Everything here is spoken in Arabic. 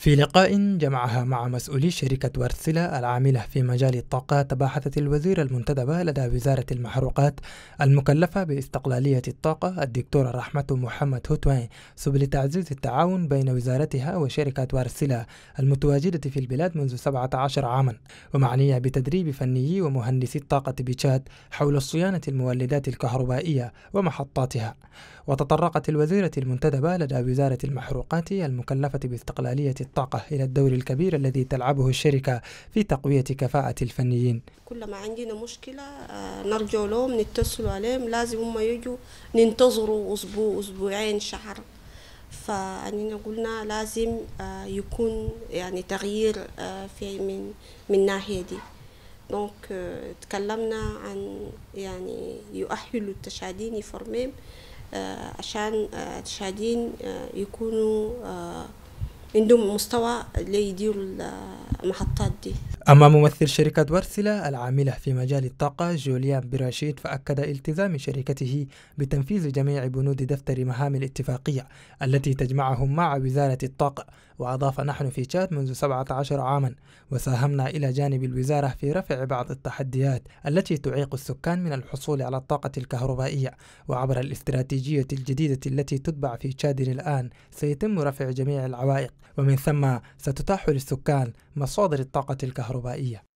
في لقاء جمعها مع مسؤولي شركة ورسلة العاملة في مجال الطاقة تباحثت الوزيرة المنتدبة لدى وزارة المحروقات المكلفة باستقلالية الطاقة الدكتورة رحمة محمد هوتوين سبل تعزيز التعاون بين وزارتها وشركة ورسلة المتواجدة في البلاد منذ 17 عاما ومعنية بتدريب فنيي ومهندسي الطاقة بتشاد حول صيانة المولدات الكهربائية ومحطاتها وتطرقت الوزيرة المنتدبة لدى وزارة المحروقات المكلفة باستقلالية الطاقة إلى الدور الكبير الذي تلعبه الشركة في تقوية كفاءة الفنيين كل ما عندنا مشكلة آه، نرجع لهم نتصل عليهم لازم هم يجوا ننتظروا أسبوع أسبوعين شهر فأنينا قلنا لازم آه، يكون يعني تغيير آه، في من من الناحية دي دونك تكلمنا عن يعني يؤهلوا التشادين يفرميم عشان التشادين يكونوا عندهم مستوى اللي يديروا المحطات دي أما ممثل شركة ورسلة العاملة في مجال الطاقة جوليان براشيد فأكد التزام شركته بتنفيذ جميع بنود دفتر مهام الاتفاقية التي تجمعهم مع وزارة الطاقة وأضاف نحن في تشاد منذ 17 عاما وساهمنا إلى جانب الوزارة في رفع بعض التحديات التي تعيق السكان من الحصول على الطاقة الكهربائية وعبر الاستراتيجية الجديدة التي تتبع في تشاد الآن سيتم رفع جميع العوائق ومن ثم ستتاح للسكان مصادر الطاقة الكهربائية